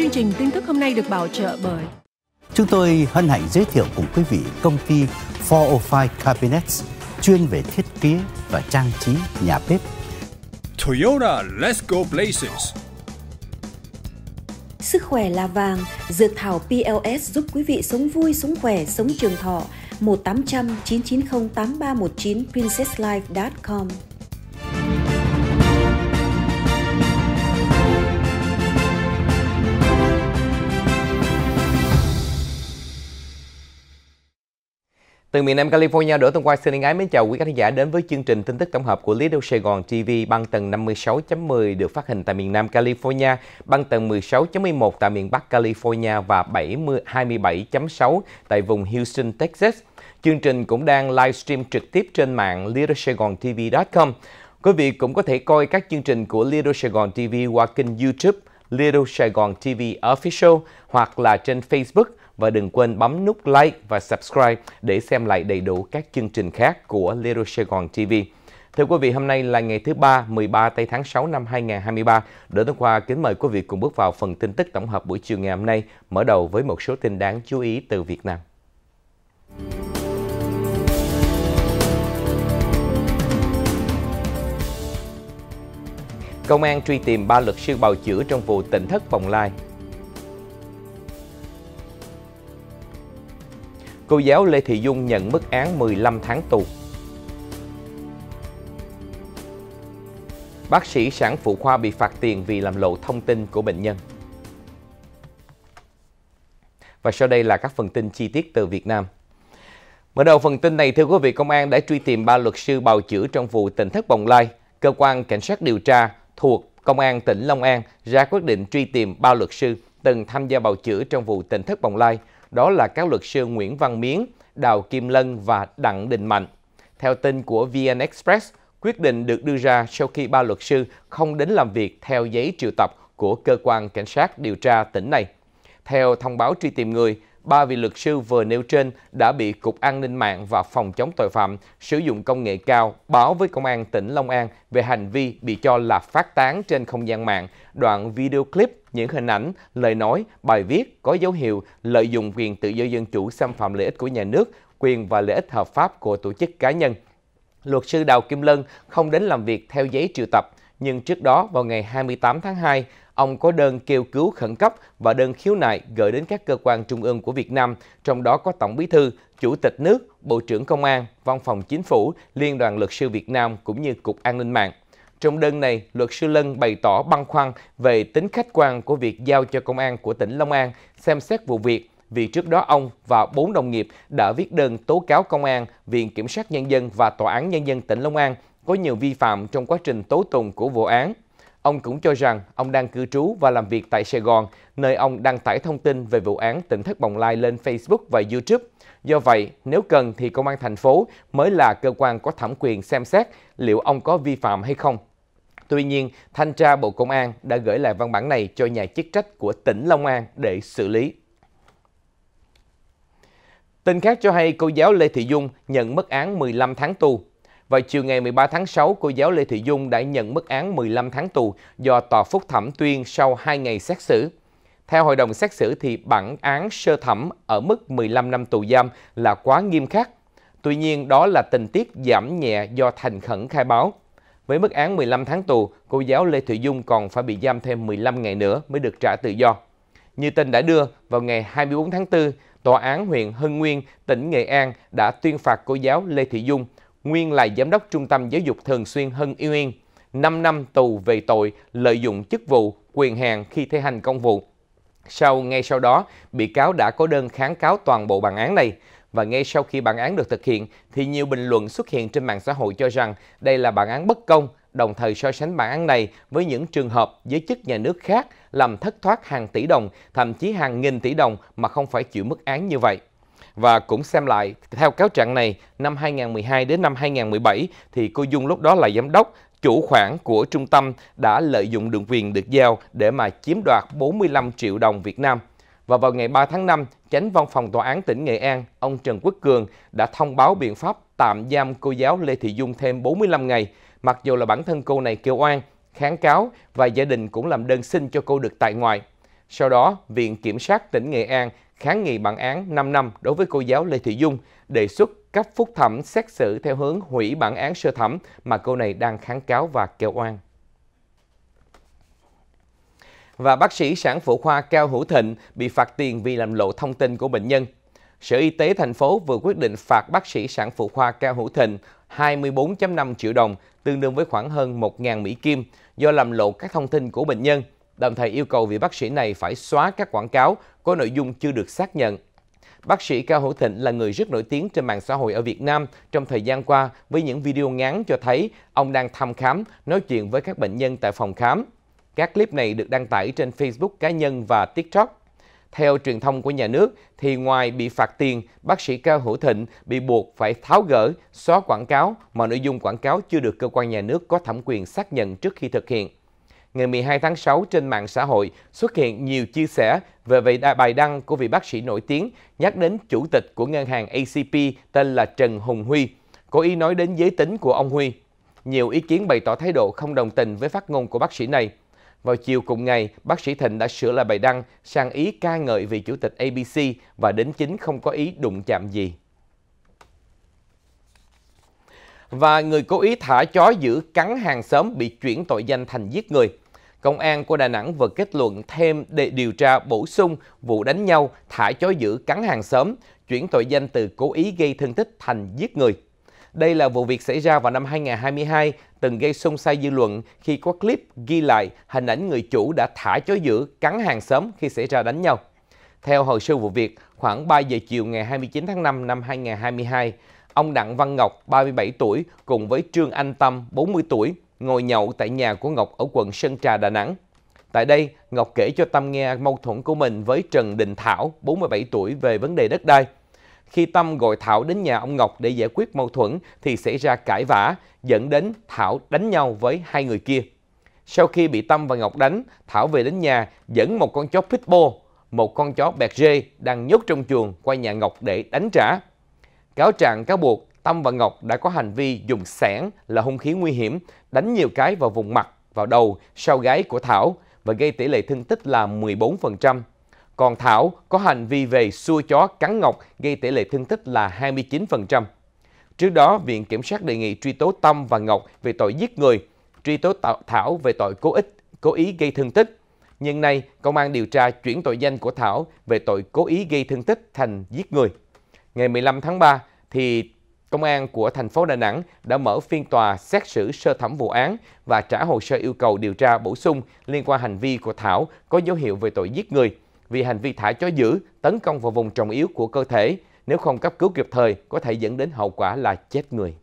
Chương trình tin tức hôm nay được bảo trợ bởi Chúng tôi hân hạnh giới thiệu cùng quý vị công ty 405 Cabinets chuyên về thiết kế và trang trí nhà bếp. Toyota Let's Go Places Sức khỏe là vàng, dược thảo PLS giúp quý vị sống vui, sống khỏe, sống trường thọ. 1 800 990 8319 princesslife.com Từ miền Nam California, Đỗ Tân Quang xin ân ái mến chào quý khán giả đến với chương trình tin tức tổng hợp của Lido Sài Gòn TV băng tầng 56.10 được phát hình tại miền Nam California, băng tầng 16.11 tại miền Bắc California và 70 27.6 tại vùng Houston, Texas. Chương trình cũng đang livestream trực tiếp trên mạng lidosaigongtv.com. Quý vị cũng có thể coi các chương trình của Lido Sài Gòn TV qua kênh YouTube Little Sài TV Official hoặc là trên Facebook và đừng quên bấm nút like và subscribe để xem lại đầy đủ các chương trình khác của Little Sài TV. Thưa quý vị, hôm nay là ngày thứ ba, 13 tây tháng 6 năm 2023. Đỗ Tân Khoa kính mời quý vị cùng bước vào phần tin tức tổng hợp buổi chiều ngày hôm nay, mở đầu với một số tin đáng chú ý từ Việt Nam. Công an truy tìm ba luật sư bào chữa trong vụ tỉnh thất Bồng Lai. Cô giáo Lê Thị Dung nhận mức án 15 tháng tù. Bác sĩ sản phụ khoa bị phạt tiền vì làm lộ thông tin của bệnh nhân. Và sau đây là các phần tin chi tiết từ Việt Nam. Mở đầu phần tin này, thưa quý vị, công an đã truy tìm ba luật sư bào chữa trong vụ tỉnh thất bồng lai. Cơ quan cảnh sát điều tra thuộc Công an tỉnh Long An ra quyết định truy tìm ba luật sư từng tham gia bào chữa trong vụ tỉnh thất bồng lai, đó là các luật sư Nguyễn Văn Miến, Đào Kim Lân và Đặng Đình Mạnh. Theo tin của VN Express, quyết định được đưa ra sau khi ba luật sư không đến làm việc theo giấy triệu tập của cơ quan cảnh sát điều tra tỉnh này. Theo thông báo truy tìm người, ba vị luật sư vừa nêu trên đã bị Cục An ninh mạng và Phòng chống tội phạm sử dụng công nghệ cao báo với Công an tỉnh Long An về hành vi bị cho là phát tán trên không gian mạng đoạn video clip những hình ảnh, lời nói, bài viết có dấu hiệu lợi dụng quyền tự do dân chủ xâm phạm lợi ích của nhà nước, quyền và lợi ích hợp pháp của tổ chức cá nhân. Luật sư Đào Kim Lân không đến làm việc theo giấy triệu tập, nhưng trước đó vào ngày 28 tháng 2, Ông có đơn kêu cứu khẩn cấp và đơn khiếu nại gửi đến các cơ quan trung ương của Việt Nam, trong đó có Tổng Bí thư, Chủ tịch nước, Bộ trưởng Công an, Văn phòng Chính phủ, Liên đoàn Luật sư Việt Nam cũng như Cục An ninh mạng. Trong đơn này, luật sư Lân bày tỏ băn khoăn về tính khách quan của việc giao cho công an của tỉnh Long An xem xét vụ việc vì trước đó ông và bốn đồng nghiệp đã viết đơn tố cáo công an, Viện Kiểm sát Nhân dân và Tòa án Nhân dân tỉnh Long An có nhiều vi phạm trong quá trình tố tụng của vụ án. Ông cũng cho rằng ông đang cư trú và làm việc tại Sài Gòn, nơi ông đăng tải thông tin về vụ án tỉnh thất bồng lai lên Facebook và YouTube. Do vậy, nếu cần thì công an thành phố mới là cơ quan có thẩm quyền xem xét liệu ông có vi phạm hay không. Tuy nhiên, thanh tra Bộ Công an đã gửi lại văn bản này cho nhà chức trách của tỉnh Long An để xử lý. Tin khác cho hay cô giáo Lê Thị Dung nhận mức án 15 tháng tù vào chiều ngày 13 tháng 6, cô giáo Lê Thị Dung đã nhận mức án 15 tháng tù do tòa phúc thẩm tuyên sau 2 ngày xét xử. Theo hội đồng xét xử thì bản án sơ thẩm ở mức 15 năm tù giam là quá nghiêm khắc. Tuy nhiên đó là tình tiết giảm nhẹ do thành khẩn khai báo. Với mức án 15 tháng tù, cô giáo Lê Thị Dung còn phải bị giam thêm 15 ngày nữa mới được trả tự do. Như tin đã đưa, vào ngày 24 tháng 4, Tòa án huyện Hưng Nguyên, tỉnh Nghệ An đã tuyên phạt cô giáo Lê Thị Dung nguyên là giám đốc trung tâm giáo dục thường xuyên Hân Yêu Yên, 5 năm tù về tội lợi dụng chức vụ, quyền hạn khi thi hành công vụ. Sau ngay sau đó, bị cáo đã có đơn kháng cáo toàn bộ bản án này và ngay sau khi bản án được thực hiện thì nhiều bình luận xuất hiện trên mạng xã hội cho rằng đây là bản án bất công, đồng thời so sánh bản án này với những trường hợp giới chức nhà nước khác làm thất thoát hàng tỷ đồng, thậm chí hàng nghìn tỷ đồng mà không phải chịu mức án như vậy và cũng xem lại theo cáo trạng này năm 2012 đến năm 2017 thì cô Dung lúc đó là giám đốc chủ khoản của trung tâm đã lợi dụng đường quyền được giao để mà chiếm đoạt 45 triệu đồng Việt Nam. Và vào ngày 3 tháng 5, Chánh Văn phòng Tòa án tỉnh Nghệ An, ông Trần Quốc Cường đã thông báo biện pháp tạm giam cô giáo Lê Thị Dung thêm 45 ngày, mặc dù là bản thân cô này kêu oan, kháng cáo và gia đình cũng làm đơn xin cho cô được tại ngoại. Sau đó, Viện Kiểm sát tỉnh Nghệ An kháng nghị bản án 5 năm đối với cô giáo Lê Thị Dung, đề xuất cấp phúc thẩm xét xử theo hướng hủy bản án sơ thẩm mà cô này đang kháng cáo và kêu oan. Và bác sĩ sản phụ khoa Cao Hữu Thịnh bị phạt tiền vì làm lộ thông tin của bệnh nhân. Sở Y tế thành phố vừa quyết định phạt bác sĩ sản phụ khoa Cao Hữu Thịnh 24.5 triệu đồng, tương đương với khoảng hơn 1.000 Mỹ Kim, do làm lộ các thông tin của bệnh nhân – đồng thời yêu cầu vị bác sĩ này phải xóa các quảng cáo có nội dung chưa được xác nhận. Bác sĩ Cao Hữu Thịnh là người rất nổi tiếng trên mạng xã hội ở Việt Nam trong thời gian qua với những video ngắn cho thấy ông đang thăm khám, nói chuyện với các bệnh nhân tại phòng khám. Các clip này được đăng tải trên Facebook cá nhân và TikTok. Theo truyền thông của nhà nước, thì ngoài bị phạt tiền, bác sĩ Cao Hữu Thịnh bị buộc phải tháo gỡ, xóa quảng cáo mà nội dung quảng cáo chưa được cơ quan nhà nước có thẩm quyền xác nhận trước khi thực hiện ngày 12 tháng 6 trên mạng xã hội xuất hiện nhiều chia sẻ về bài đăng của vị bác sĩ nổi tiếng nhắc đến chủ tịch của ngân hàng ACP tên là Trần Hùng Huy, cố ý nói đến giới tính của ông Huy. Nhiều ý kiến bày tỏ thái độ không đồng tình với phát ngôn của bác sĩ này. Vào chiều cùng ngày, bác sĩ Thịnh đã sửa lại bài đăng sang ý ca ngợi vị chủ tịch ABC và đến chính không có ý đụng chạm gì và người cố ý thả chó giữ cắn hàng xóm bị chuyển tội danh thành giết người. Công an của Đà Nẵng vừa kết luận thêm để điều tra bổ sung vụ đánh nhau, thả chó giữ cắn hàng xóm, chuyển tội danh từ cố ý gây thương tích thành giết người. Đây là vụ việc xảy ra vào năm 2022, từng gây xôn xao dư luận khi có clip ghi lại hình ảnh người chủ đã thả chó giữ cắn hàng xóm khi xảy ra đánh nhau. Theo hồ sơ vụ việc, khoảng 3 giờ chiều ngày 29 tháng 5 năm 2022, Ông Đặng Văn Ngọc, 37 tuổi, cùng với Trương Anh Tâm, 40 tuổi, ngồi nhậu tại nhà của Ngọc ở quận Sơn Trà, Đà Nẵng. Tại đây, Ngọc kể cho Tâm nghe mâu thuẫn của mình với Trần Đình Thảo, 47 tuổi, về vấn đề đất đai. Khi Tâm gọi Thảo đến nhà ông Ngọc để giải quyết mâu thuẫn thì xảy ra cãi vã, dẫn đến Thảo đánh nhau với hai người kia. Sau khi bị Tâm và Ngọc đánh, Thảo về đến nhà dẫn một con chó pitbull, một con chó bẹt rê đang nhốt trong chuồng qua nhà Ngọc để đánh trả. Cáo trạng cáo buộc Tâm và Ngọc đã có hành vi dùng sẻn là hung khí nguy hiểm, đánh nhiều cái vào vùng mặt, vào đầu, sau gái của Thảo và gây tỷ lệ thương tích là 14%. Còn Thảo có hành vi về xua chó cắn Ngọc gây tỷ lệ thương tích là 29%. Trước đó, Viện Kiểm sát đề nghị truy tố Tâm và Ngọc về tội giết người, truy tố Thảo về tội cố ích, cố ý gây thương tích. Nhưng nay, công an điều tra chuyển tội danh của Thảo về tội cố ý gây thương tích thành giết người ngày 15 tháng 3 thì Công an của thành phố Đà Nẵng đã mở phiên tòa xét xử sơ thẩm vụ án và trả hồ sơ yêu cầu điều tra bổ sung liên quan hành vi của Thảo có dấu hiệu về tội giết người vì hành vi thả chó dữ tấn công vào vùng trọng yếu của cơ thể nếu không cấp cứu kịp thời có thể dẫn đến hậu quả là chết người.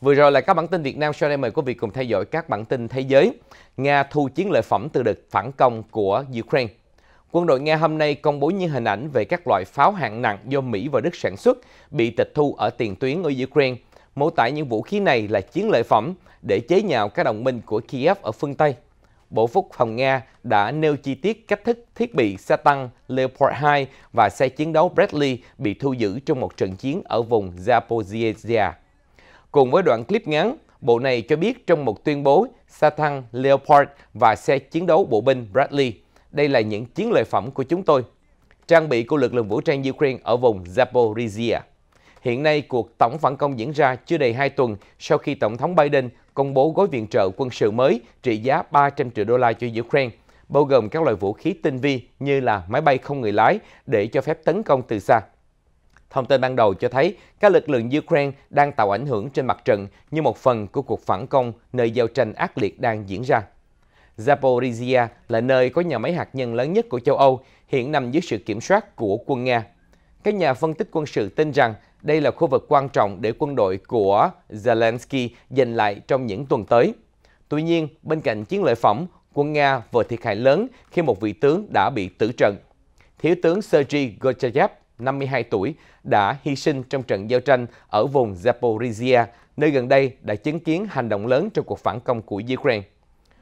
Vừa rồi là các bản tin Việt Nam, sau đây mời quý vị cùng theo dõi các bản tin thế giới. Nga thu chiến lợi phẩm từ đợt phản công của Ukraine. Quân đội Nga hôm nay công bố những hình ảnh về các loại pháo hạng nặng do Mỹ và Đức sản xuất bị tịch thu ở tiền tuyến ở Ukraine. Mô tả những vũ khí này là chiến lợi phẩm để chế nhạo các đồng minh của Kiev ở phương Tây. Bộ phúc phòng Nga đã nêu chi tiết cách thức thiết bị xe tăng Leopard 2 và xe chiến đấu Bradley bị thu giữ trong một trận chiến ở vùng Zaporizhia. Cùng với đoạn clip ngắn, bộ này cho biết trong một tuyên bố xe tăng Leopard và xe chiến đấu bộ binh Bradley – đây là những chiến lợi phẩm của chúng tôi, trang bị của lực lượng vũ trang Ukraine ở vùng Zaporizhia. Hiện nay, cuộc tổng phản công diễn ra chưa đầy 2 tuần sau khi Tổng thống Biden công bố gói viện trợ quân sự mới trị giá 300 triệu đô la cho Ukraine, bao gồm các loại vũ khí tinh vi như là máy bay không người lái để cho phép tấn công từ xa. Thông tin ban đầu cho thấy các lực lượng Ukraine đang tạo ảnh hưởng trên mặt trận như một phần của cuộc phản công nơi giao tranh ác liệt đang diễn ra. Zaporizhia là nơi có nhà máy hạt nhân lớn nhất của châu Âu, hiện nằm dưới sự kiểm soát của quân Nga. Các nhà phân tích quân sự tin rằng đây là khu vực quan trọng để quân đội của Zelensky giành lại trong những tuần tới. Tuy nhiên, bên cạnh chiến lợi phẩm, quân Nga vừa thiệt hại lớn khi một vị tướng đã bị tử trận. Thiếu tướng Sergei Gorchayev, 52 tuổi, đã hy sinh trong trận giao tranh ở vùng Zaporizhia, nơi gần đây đã chứng kiến hành động lớn trong cuộc phản công của Ukraine.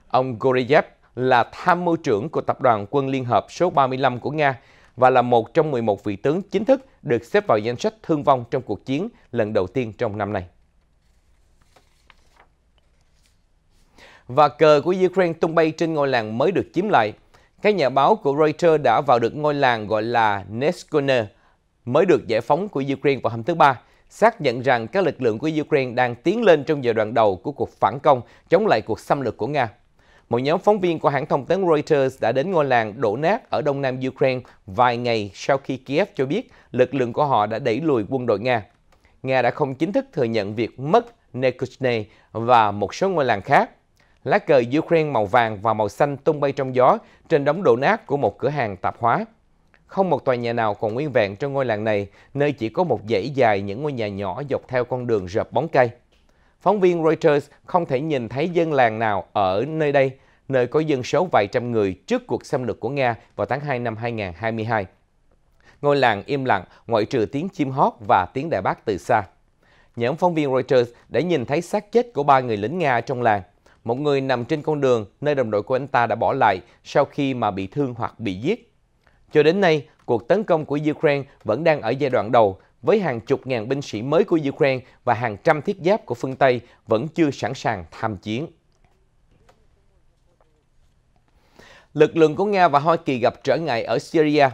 Ông Goreyev là tham mưu trưởng của Tập đoàn Quân Liên Hợp số 35 của Nga và là một trong 11 vị tướng chính thức được xếp vào danh sách thương vong trong cuộc chiến lần đầu tiên trong năm nay. Và cờ của Ukraine tung bay trên ngôi làng mới được chiếm lại. Các nhà báo của Reuters đã vào được ngôi làng gọi là Neskone, mới được giải phóng của Ukraine vào hôm thứ Ba, xác nhận rằng các lực lượng của Ukraine đang tiến lên trong giai đoạn đầu của cuộc phản công chống lại cuộc xâm lược của Nga một nhóm phóng viên của hãng thông tấn Reuters đã đến ngôi làng đổ nát ở đông nam Ukraine vài ngày sau khi Kiev cho biết lực lượng của họ đã đẩy lùi quân đội Nga. Nga đã không chính thức thừa nhận việc mất Nekushne và một số ngôi làng khác. Lá cờ Ukraine màu vàng và màu xanh tung bay trong gió trên đống đổ nát của một cửa hàng tạp hóa. Không một tòa nhà nào còn nguyên vẹn trong ngôi làng này, nơi chỉ có một dãy dài những ngôi nhà nhỏ dọc theo con đường rợp bóng cây. Phóng viên Reuters không thể nhìn thấy dân làng nào ở nơi đây, nơi có dân số vài trăm người trước cuộc xâm lược của Nga vào tháng 2 năm 2022. Ngôi làng im lặng ngoại trừ tiếng chim hót và tiếng đại bác từ xa. Nhóm phóng viên Reuters đã nhìn thấy xác chết của ba người lính Nga trong làng. Một người nằm trên con đường nơi đồng đội của anh ta đã bỏ lại sau khi mà bị thương hoặc bị giết. Cho đến nay, cuộc tấn công của Ukraine vẫn đang ở giai đoạn đầu với hàng chục ngàn binh sĩ mới của Ukraine và hàng trăm thiết giáp của phương Tây vẫn chưa sẵn sàng tham chiến. Lực lượng của Nga và Hoa Kỳ gặp trở ngại ở Syria.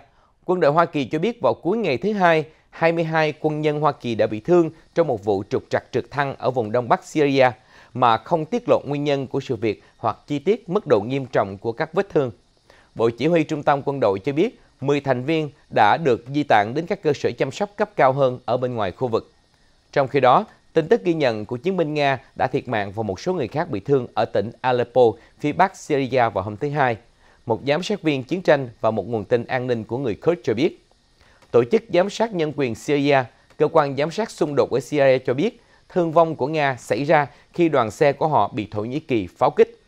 Quân đội Hoa Kỳ cho biết vào cuối ngày thứ Hai, 22 quân nhân Hoa Kỳ đã bị thương trong một vụ trục trặc trực thăng ở vùng đông bắc Syria mà không tiết lộ nguyên nhân của sự việc hoặc chi tiết mức độ nghiêm trọng của các vết thương. Bộ Chỉ huy Trung tâm Quân đội cho biết 10 thành viên đã được di tản đến các cơ sở chăm sóc cấp cao hơn ở bên ngoài khu vực. Trong khi đó, tin tức ghi nhận của chiến binh Nga đã thiệt mạng và một số người khác bị thương ở tỉnh Aleppo, phía bắc Syria vào hôm thứ Hai. Một giám sát viên chiến tranh và một nguồn tin an ninh của người Kurd cho biết. Tổ chức Giám sát Nhân quyền Syria, cơ quan giám sát xung đột ở Syria cho biết thương vong của Nga xảy ra khi đoàn xe của họ bị Thổ Nhĩ Kỳ pháo kích.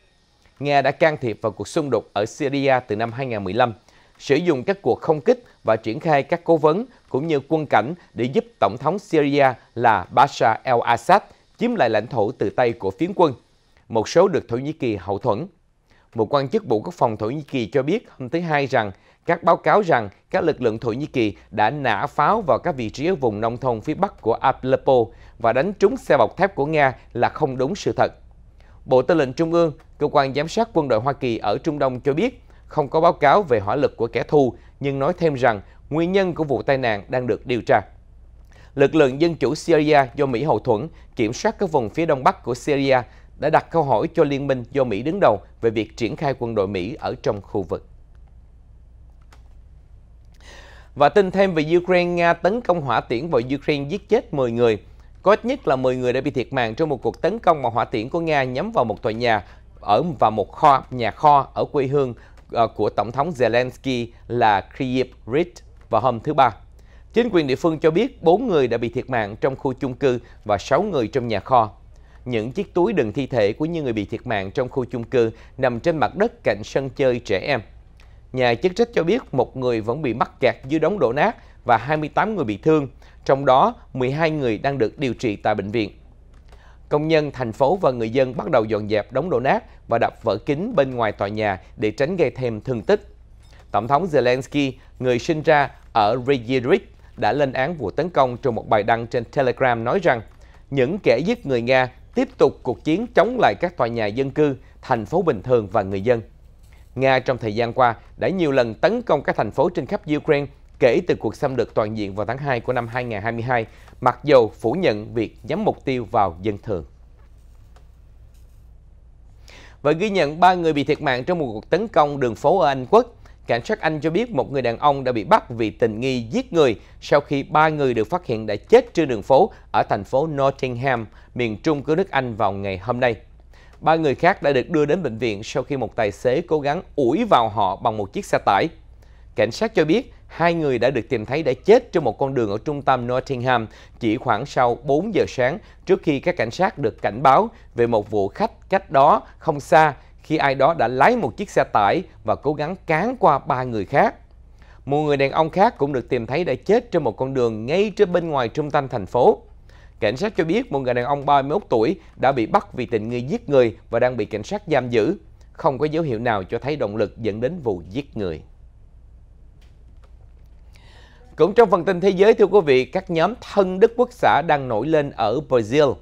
Nga đã can thiệp vào cuộc xung đột ở Syria từ năm 2015 sử dụng các cuộc không kích và triển khai các cố vấn cũng như quân cảnh để giúp Tổng thống Syria là Bashar al-Assad chiếm lại lãnh thổ từ tay của phiến quân, một số được Thổ Nhĩ Kỳ hậu thuẫn. Một quan chức Bộ Quốc phòng Thổ Nhĩ Kỳ cho biết hôm thứ Hai rằng các báo cáo rằng các lực lượng Thổ Nhĩ Kỳ đã nã pháo vào các vị trí ở vùng nông thôn phía bắc của Aleppo và đánh trúng xe bọc thép của Nga là không đúng sự thật. Bộ Tư lệnh Trung ương, cơ quan giám sát quân đội Hoa Kỳ ở Trung Đông cho biết không có báo cáo về hỏa lực của kẻ thù, nhưng nói thêm rằng nguyên nhân của vụ tai nạn đang được điều tra. Lực lượng dân chủ Syria do Mỹ hậu thuẫn kiểm soát các vùng phía đông bắc của Syria đã đặt câu hỏi cho liên minh do Mỹ đứng đầu về việc triển khai quân đội Mỹ ở trong khu vực. Và tin thêm về Ukraine, Nga tấn công hỏa tiễn vào Ukraine giết chết 10 người. Có ít nhất là 10 người đã bị thiệt mạng trong một cuộc tấn công bằng hỏa tiễn của Nga nhắm vào một tòa nhà ở và một kho nhà kho ở quê hương Ờ, của Tổng thống Zelensky là Kyiv Rit vào hôm thứ Ba. Chính quyền địa phương cho biết 4 người đã bị thiệt mạng trong khu chung cư và 6 người trong nhà kho. Những chiếc túi đựng thi thể của những người bị thiệt mạng trong khu chung cư nằm trên mặt đất cạnh sân chơi trẻ em. Nhà chức trách cho biết một người vẫn bị mắc kẹt dưới đống đổ nát và 28 người bị thương, trong đó 12 người đang được điều trị tại bệnh viện. Công nhân thành phố và người dân bắt đầu dọn dẹp đống đổ nát và đập vỡ kính bên ngoài tòa nhà để tránh gây thêm thương tích. Tổng thống Zelensky, người sinh ra ở Reykjavik, đã lên án vụ tấn công trong một bài đăng trên Telegram nói rằng những kẻ giết người Nga tiếp tục cuộc chiến chống lại các tòa nhà dân cư, thành phố bình thường và người dân. Nga trong thời gian qua đã nhiều lần tấn công các thành phố trên khắp Ukraine kể từ cuộc xâm lược toàn diện vào tháng 2 của năm 2022, mặc dù phủ nhận việc nhắm mục tiêu vào dân thường. Và ghi nhận 3 người bị thiệt mạng trong một cuộc tấn công đường phố ở Anh Quốc, cảnh sát Anh cho biết một người đàn ông đã bị bắt vì tình nghi giết người sau khi ba người được phát hiện đã chết trên đường phố ở thành phố Nottingham, miền trung của nước Anh vào ngày hôm nay. Ba người khác đã được đưa đến bệnh viện sau khi một tài xế cố gắng ủi vào họ bằng một chiếc xe tải. Cảnh sát cho biết Hai người đã được tìm thấy đã chết trên một con đường ở trung tâm Nottingham chỉ khoảng sau 4 giờ sáng trước khi các cảnh sát được cảnh báo về một vụ khách cách đó không xa khi ai đó đã lái một chiếc xe tải và cố gắng cán qua ba người khác. Một người đàn ông khác cũng được tìm thấy đã chết trên một con đường ngay trên bên ngoài trung tâm thành phố. Cảnh sát cho biết một người đàn ông 31 tuổi đã bị bắt vì tình nghi giết người và đang bị cảnh sát giam giữ. Không có dấu hiệu nào cho thấy động lực dẫn đến vụ giết người. Cũng trong phần tin thế giới thưa quý vị, các nhóm thân Đức Quốc xã đang nổi lên ở Brazil.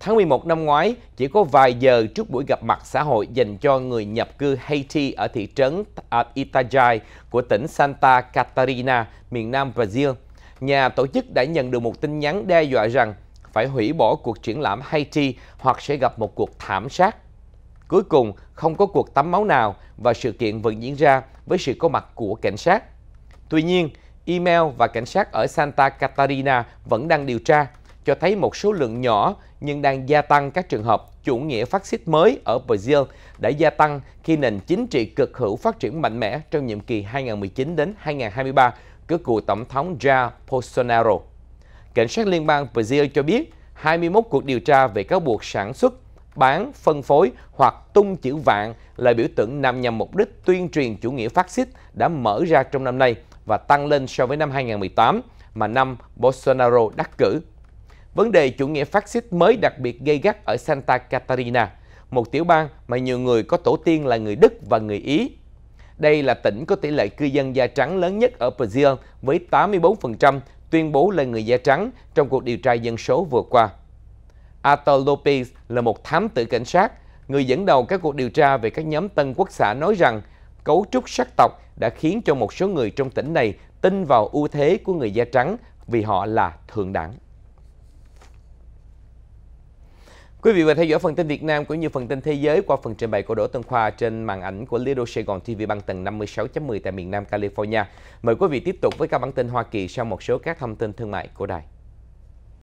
Tháng 11 năm ngoái, chỉ có vài giờ trước buổi gặp mặt xã hội dành cho người nhập cư Haiti ở thị trấn Itajai của tỉnh Santa Catarina, miền nam Brazil, nhà tổ chức đã nhận được một tin nhắn đe dọa rằng phải hủy bỏ cuộc triển lãm Haiti hoặc sẽ gặp một cuộc thảm sát. Cuối cùng, không có cuộc tắm máu nào và sự kiện vẫn diễn ra với sự có mặt của cảnh sát. Tuy nhiên, email và cảnh sát ở Santa Catarina vẫn đang điều tra, cho thấy một số lượng nhỏ nhưng đang gia tăng các trường hợp chủ nghĩa phát xít mới ở Brazil đã gia tăng khi nền chính trị cực hữu phát triển mạnh mẽ trong nhiệm kỳ 2019 đến 2023 của cựu tổng thống Jair Bolsonaro. Cảnh sát liên bang Brazil cho biết 21 cuộc điều tra về cáo buộc sản xuất, bán, phân phối hoặc tung chữ vạn là biểu tượng nhằm nhằm mục đích tuyên truyền chủ nghĩa phát xít đã mở ra trong năm nay – và tăng lên so với năm 2018 mà năm Bolsonaro đắc cử. Vấn đề chủ nghĩa phát xít mới đặc biệt gây gắt ở Santa Catarina, một tiểu bang mà nhiều người có tổ tiên là người Đức và người Ý. Đây là tỉnh có tỷ lệ cư dân da trắng lớn nhất ở Brazil với 84% tuyên bố là người da trắng trong cuộc điều tra dân số vừa qua. Ator Lopez là một thám tử cảnh sát, người dẫn đầu các cuộc điều tra về các nhóm tân quốc xã nói rằng cấu trúc sắc tộc đã khiến cho một số người trong tỉnh này tin vào ưu thế của người da trắng vì họ là thượng đẳng. Quý vị vừa theo dõi phần tin Việt Nam cũng như phần tin thế giới qua phần trình bày của Đỗ Tân Khoa trên màn ảnh của Lido Sài Gòn TV băng tầng 56.10 tại miền Nam California. Mời quý vị tiếp tục với các bản tin Hoa Kỳ sau một số các thông tin thương mại của đài.